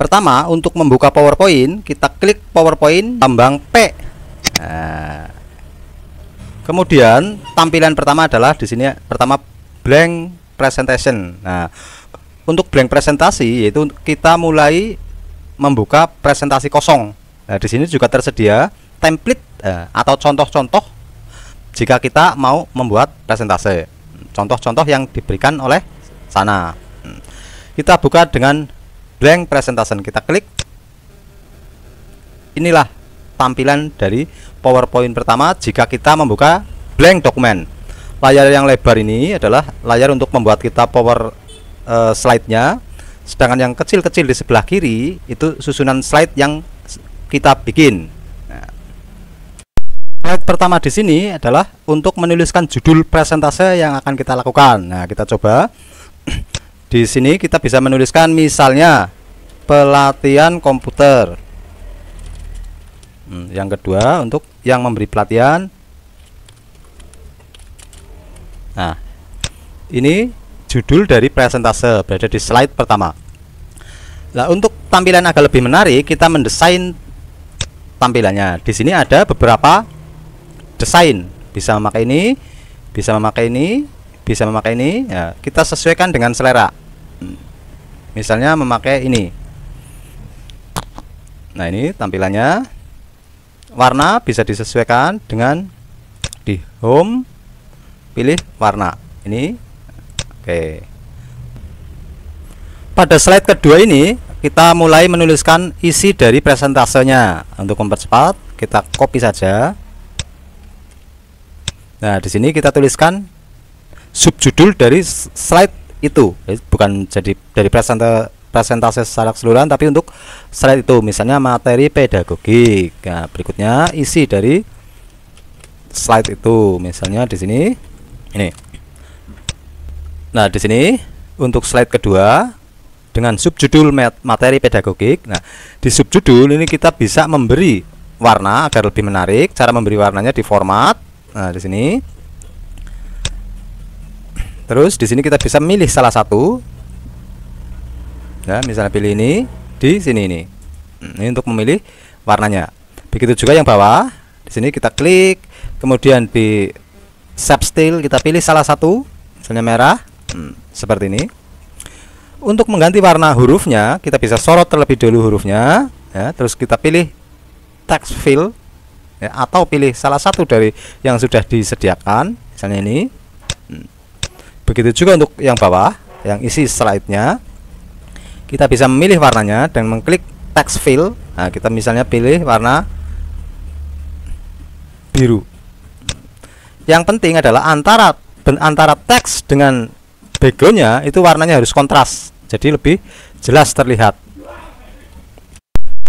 Pertama, untuk membuka PowerPoint, kita klik PowerPoint tambang P. Nah, kemudian tampilan pertama adalah di sini pertama blank presentation. Nah, untuk blank presentasi yaitu kita mulai membuka presentasi kosong. Nah, di sini juga tersedia template eh, atau contoh-contoh jika kita mau membuat presentasi Contoh-contoh yang diberikan oleh sana. Hmm. Kita buka dengan blank presentation kita klik inilah tampilan dari PowerPoint pertama jika kita membuka blank dokumen layar yang lebar ini adalah layar untuk membuat kita power uh, slide-nya sedangkan yang kecil-kecil di sebelah kiri itu susunan slide yang kita bikin nah. slide pertama di sini adalah untuk menuliskan judul presentase yang akan kita lakukan. Nah, kita coba di sini kita bisa menuliskan misalnya pelatihan komputer hmm, yang kedua untuk yang memberi pelatihan nah ini judul dari presentase berada di slide pertama Nah, untuk tampilan agak lebih menarik, kita mendesain tampilannya. Di sini ada beberapa desain. Bisa memakai ini, bisa memakai ini, bisa memakai ini. Ya, kita sesuaikan dengan selera misalnya memakai ini nah ini tampilannya warna bisa disesuaikan dengan di home pilih warna ini oke pada slide kedua ini kita mulai menuliskan isi dari presentasenya untuk mempercepat kita copy saja nah di sini kita tuliskan subjudul dari slide itu eh, bukan jadi dari presentase presentase secara keseluruhan tapi untuk slide itu misalnya materi pedagogik nah, berikutnya isi dari slide itu misalnya di sini ini nah di sini untuk slide kedua dengan subjudul materi pedagogik nah di subjudul ini kita bisa memberi warna agar lebih menarik cara memberi warnanya di format nah di sini Terus di sini kita bisa milih salah satu. Ya, misalnya pilih ini di sini ini. Ini untuk memilih warnanya. Begitu juga yang bawah. Di sini kita klik, kemudian di shape style kita pilih salah satu, misalnya merah, hmm, seperti ini. Untuk mengganti warna hurufnya, kita bisa sorot terlebih dulu hurufnya, ya, terus kita pilih text fill ya, atau pilih salah satu dari yang sudah disediakan, misalnya ini begitu juga untuk yang bawah yang isi slide-nya kita bisa memilih warnanya dan mengklik text fill nah, kita misalnya pilih warna biru yang penting adalah antara antara teks dengan backgroundnya itu warnanya harus kontras jadi lebih jelas terlihat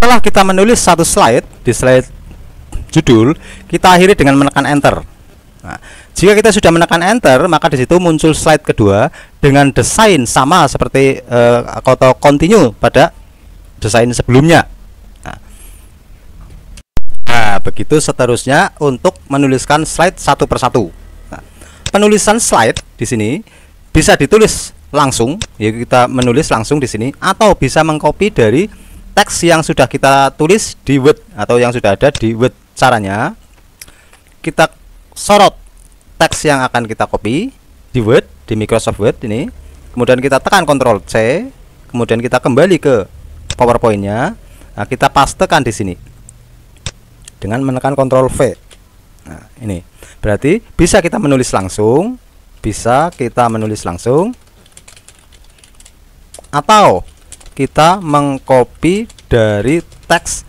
setelah kita menulis satu slide di slide judul kita akhiri dengan menekan enter nah, jika kita sudah menekan enter, maka di situ muncul slide kedua dengan desain sama seperti uh, eh, atau continue pada desain sebelumnya. Nah. nah. begitu seterusnya untuk menuliskan slide satu persatu. Nah, penulisan slide di sini bisa ditulis langsung, ya kita menulis langsung di sini atau bisa mengcopy dari teks yang sudah kita tulis di Word atau yang sudah ada di Word. Caranya kita sorot teks yang akan kita copy di Word di Microsoft Word ini kemudian kita tekan Ctrl C kemudian kita kembali ke Powerpointnya, nah, kita pastekan di sini dengan menekan Ctrl V nah ini berarti bisa kita menulis langsung bisa kita menulis langsung atau kita mengcopy dari teks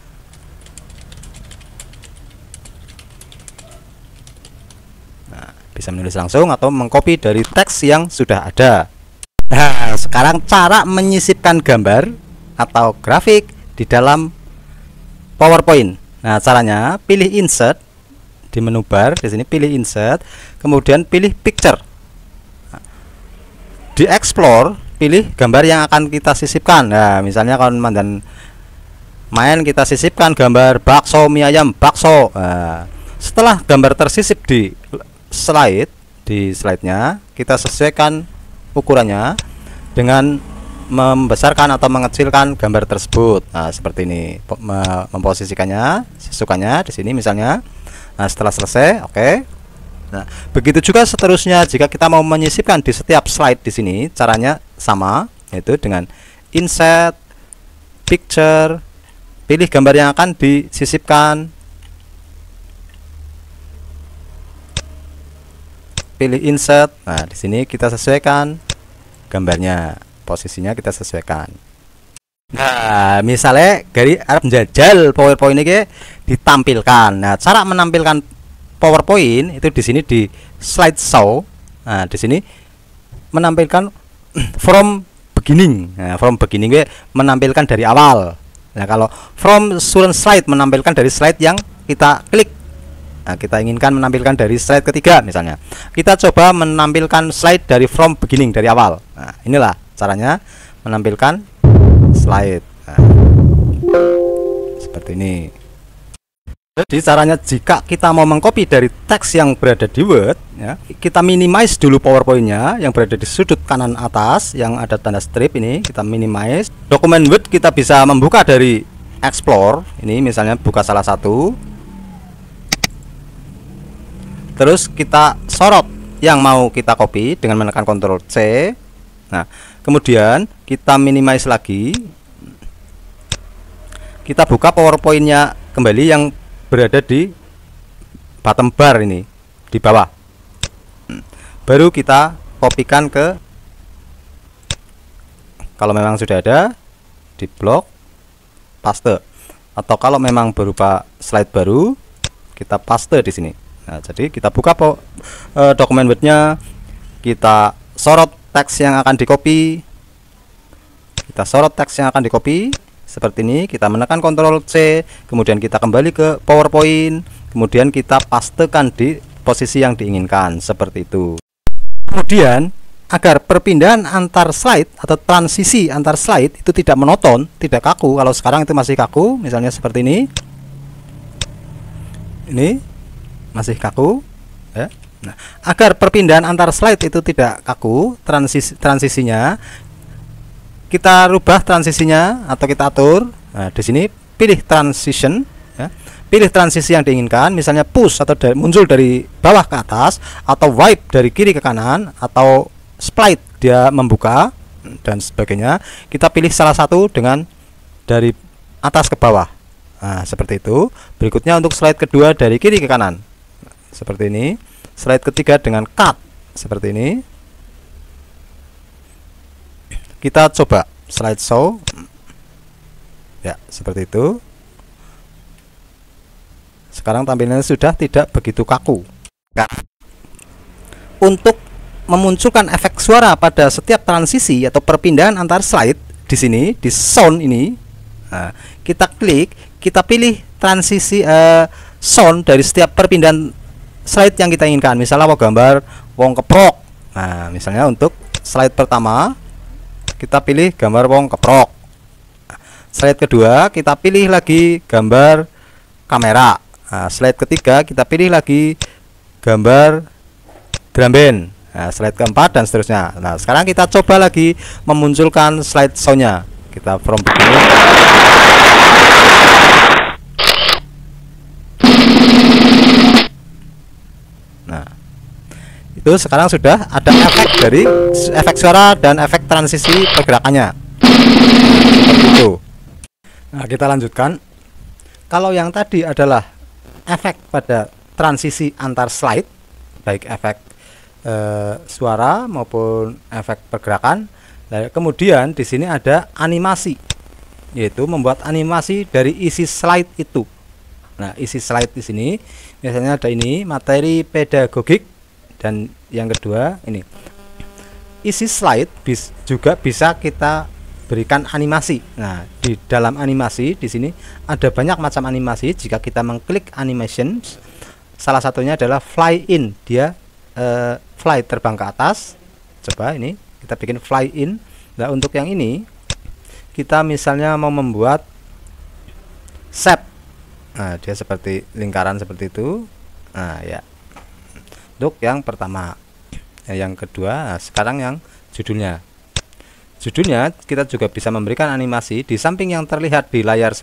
bisa menulis langsung atau mengcopy dari teks yang sudah ada nah sekarang cara menyisipkan gambar atau grafik di dalam PowerPoint nah caranya pilih insert di menu bar di sini pilih insert kemudian pilih picture di explore pilih gambar yang akan kita sisipkan nah misalnya kalau mandan main kita sisipkan gambar bakso mie ayam bakso nah, setelah gambar tersisip di slide di slide-nya kita sesuaikan ukurannya dengan membesarkan atau mengecilkan gambar tersebut nah, seperti ini memposisikannya sisukannya di sini misalnya nah setelah selesai oke okay. nah begitu juga seterusnya jika kita mau menyisipkan di setiap slide di sini caranya sama yaitu dengan insert picture pilih gambar yang akan disisipkan pilih insert nah di sini kita sesuaikan gambarnya posisinya kita sesuaikan nah misalnya dari Arab menjajal powerpoint ini ditampilkan nah cara menampilkan powerpoint itu di sini di slide show nah di sini menampilkan from beginning nah, from beginning gue menampilkan dari awal nah kalau from current slide menampilkan dari slide yang kita klik nah, kita inginkan menampilkan dari slide ketiga misalnya kita coba menampilkan slide dari from beginning dari awal nah, inilah caranya menampilkan slide nah, seperti ini jadi caranya jika kita mau mengcopy dari teks yang berada di Word, ya, kita minimize dulu PowerPoint-nya yang berada di sudut kanan atas yang ada tanda strip ini, kita minimize. Dokumen Word kita bisa membuka dari Explore, ini misalnya buka salah satu terus kita sorot yang mau kita copy dengan menekan Ctrl C nah kemudian kita minimize lagi kita buka powerpointnya kembali yang berada di bottom bar ini di bawah baru kita kopikan ke kalau memang sudah ada di blog paste atau kalau memang berupa slide baru kita paste di sini Nah, jadi kita buka po, e, eh, dokumen Wordnya, kita sorot teks yang akan dicopy. Kita sorot teks yang akan dicopy seperti ini. Kita menekan Ctrl C, kemudian kita kembali ke PowerPoint, kemudian kita pastekan di posisi yang diinginkan seperti itu. Kemudian agar perpindahan antar slide atau transisi antar slide itu tidak menonton tidak kaku. Kalau sekarang itu masih kaku, misalnya seperti ini. Ini masih kaku ya. ya. Nah, agar perpindahan antar slide itu tidak kaku transis transisinya kita rubah transisinya atau kita atur. Nah, di sini pilih transition ya. Pilih transisi yang diinginkan, misalnya push atau dari, muncul dari bawah ke atas atau wipe dari kiri ke kanan atau split dia membuka dan sebagainya. Kita pilih salah satu dengan dari atas ke bawah. Nah, seperti itu. Berikutnya untuk slide kedua dari kiri ke kanan seperti ini slide ketiga dengan cut seperti ini kita coba slide show ya seperti itu sekarang tampilannya sudah tidak begitu kaku ya. untuk memunculkan efek suara pada setiap transisi atau perpindahan antar slide di sini di sound ini nah, kita klik kita pilih transisi uh, sound dari setiap perpindahan slide yang kita inginkan misalnya mau gambar wong keprok nah misalnya untuk slide pertama kita pilih gambar wong keprok slide kedua kita pilih lagi gambar kamera nah, slide ketiga kita pilih lagi gambar drum band nah, slide keempat dan seterusnya nah sekarang kita coba lagi memunculkan slide soundnya kita from beginning itu sekarang sudah ada efek dari efek suara dan efek transisi pergerakannya seperti itu nah kita lanjutkan kalau yang tadi adalah efek pada transisi antar slide baik efek e, suara maupun efek pergerakan kemudian di sini ada animasi yaitu membuat animasi dari isi slide itu nah isi slide di sini biasanya ada ini materi pedagogik dan yang kedua ini isi slide bis, juga bisa kita berikan animasi. Nah, di dalam animasi di sini ada banyak macam animasi. Jika kita mengklik animations, salah satunya adalah fly in. Dia uh, fly terbang ke atas. Coba ini kita bikin fly in. Nah, untuk yang ini kita misalnya mau membuat shape. Nah, dia seperti lingkaran seperti itu. Nah, ya untuk yang pertama ya, yang kedua sekarang yang judulnya judulnya kita juga bisa memberikan animasi di samping yang terlihat di layar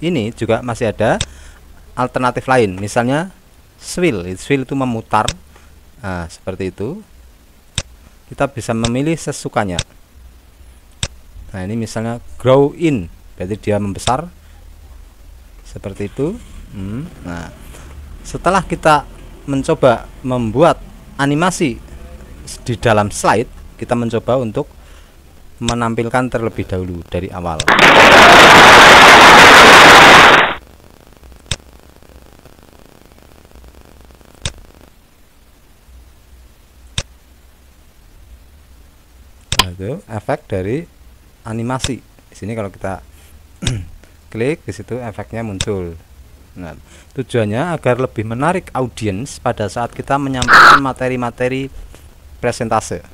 ini juga masih ada alternatif lain misalnya swill swill itu memutar nah, seperti itu kita bisa memilih sesukanya nah ini misalnya grow in berarti dia membesar seperti itu hmm, nah setelah kita mencoba membuat animasi di dalam slide kita mencoba untuk menampilkan terlebih dahulu dari awal nah, itu efek dari animasi di sini kalau kita klik di situ efeknya muncul Nah, tujuannya agar lebih menarik audiens pada saat kita menyampaikan materi-materi presentase.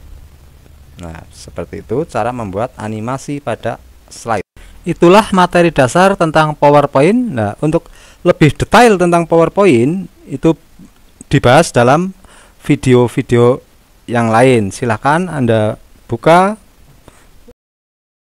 Nah, seperti itu cara membuat animasi pada slide. Itulah materi dasar tentang PowerPoint. Nah, untuk lebih detail tentang PowerPoint itu dibahas dalam video-video yang lain. Silahkan Anda buka